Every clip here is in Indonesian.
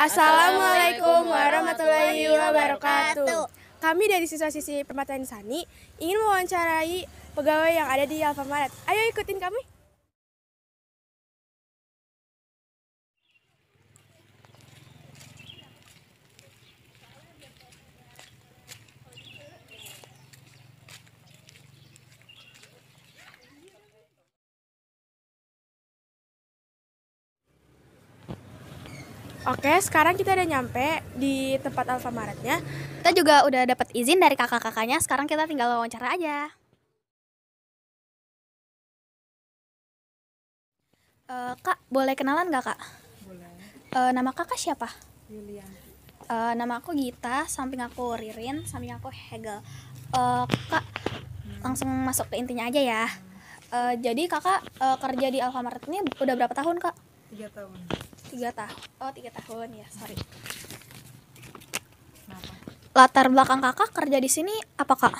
Assalamualaikum warahmatullahi wabarakatuh. Kami dari siswa sisi Permata Insani ingin mewawancarai pegawai yang ada di Alfamart. Ayo ikutin kami. Oke, sekarang kita udah nyampe di tempat Alfamaretnya. Kita juga udah dapat izin dari kakak-kakaknya. Sekarang kita tinggal wawancara aja. Uh, kak, boleh kenalan nggak kak? Boleh. Uh, nama kakak siapa? Yulian. Uh, nama aku Gita, samping aku Ririn, samping aku Hegel. Uh, kak, hmm. langsung masuk ke intinya aja ya. Uh, jadi kakak uh, kerja di Alfamart ini udah berapa tahun kak? tiga tahun tiga tahun oh tiga tahun ya sorry Kenapa? latar belakang kakak kerja di sini apa kak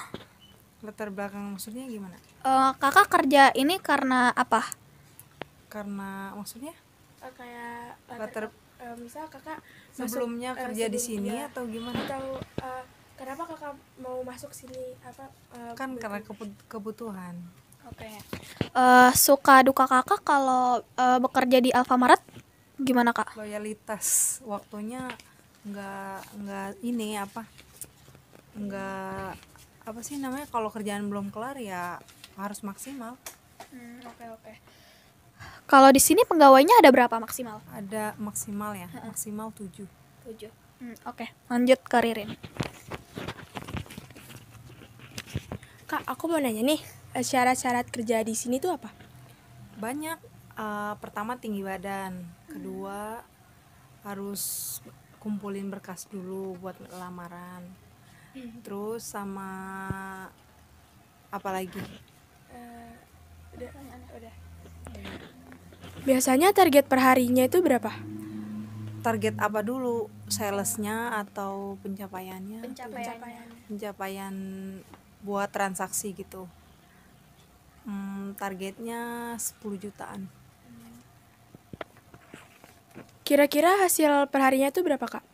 latar belakang maksudnya gimana uh, kakak kerja ini karena apa karena maksudnya uh, kayak latar, latar uh, misal kakak sebelumnya masuk, kerja uh, di sini ya. atau gimana atau uh, kenapa kakak mau masuk sini apa uh, kan kebutuhan. karena kebutuhan Oke. Uh, suka duka kakak kalau uh, bekerja di Alfamaret gimana kak? Loyalitas waktunya nggak nggak ini apa nggak apa sih namanya kalau kerjaan belum kelar ya harus maksimal. Oke hmm, oke. Okay, okay. Kalau di sini pegawainya ada berapa maksimal? Ada maksimal ya, uh maksimal tujuh tujuh Hmm, oke, okay. lanjut karirin Kak, aku mau nanya nih. Eh, syarat-syarat kerja di sini tuh apa? Banyak. Uh, pertama tinggi badan, kedua hmm. harus kumpulin berkas dulu buat lamaran. Hmm. Terus sama apa lagi? Eh, Biasanya target perharinya itu berapa? Target apa dulu? Salesnya atau pencapaiannya? Pencapaian. Pencapaian buat transaksi gitu hmm, targetnya 10 jutaan kira-kira hasil perharinya itu berapa kak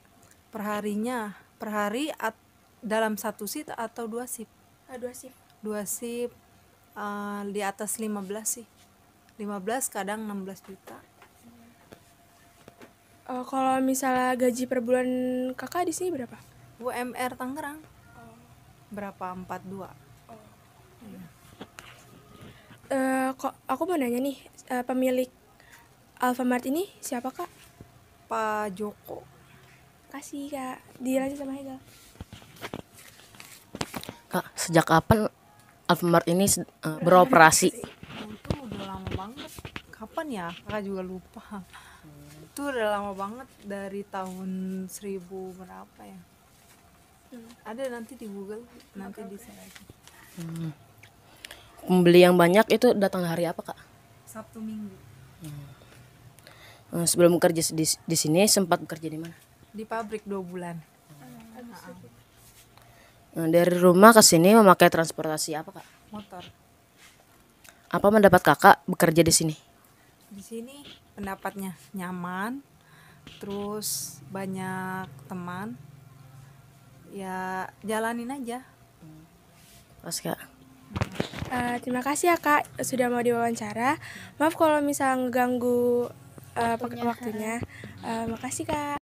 perharinya per hari at, dalam satu sip atau dua sip ah, dua sip dua sip uh, eh, di atas 15 sih 15 kadang 16 juta uh, kalau misalnya gaji per bulan kakak di sini berapa UMR Tangerang oh. berapa 42 oh. Hmm. Eh, kok aku mau nanya nih uh, pemilik Alfamart ini siapa kak? Pak Joko. Kasih kak, dilanjut sama Hegel. Kak, sejak kapan Alfamart ini uh, beroperasi? Itu udah lama banget. Kapan ya? Kakak juga lupa. Hmm. Itu udah lama banget dari tahun seribu berapa ya? Hmm. Ada nanti di Google, nanti okay. di Hmm pembeli yang banyak itu datang hari apa kak sabtu minggu hmm. Eh, sebelum bekerja di, di sini sempat bekerja di mana di pabrik dua bulan hmm. nah, dari rumah ke sini memakai transportasi apa kak motor apa mendapat kakak bekerja di sini di sini pendapatnya nyaman terus banyak teman ya jalanin aja pas kak Eh, terima kasih ya kak sudah mau diwawancara. Maaf kalau misal ngeganggu uh, waktunya. waktunya. Uh, makasih kak.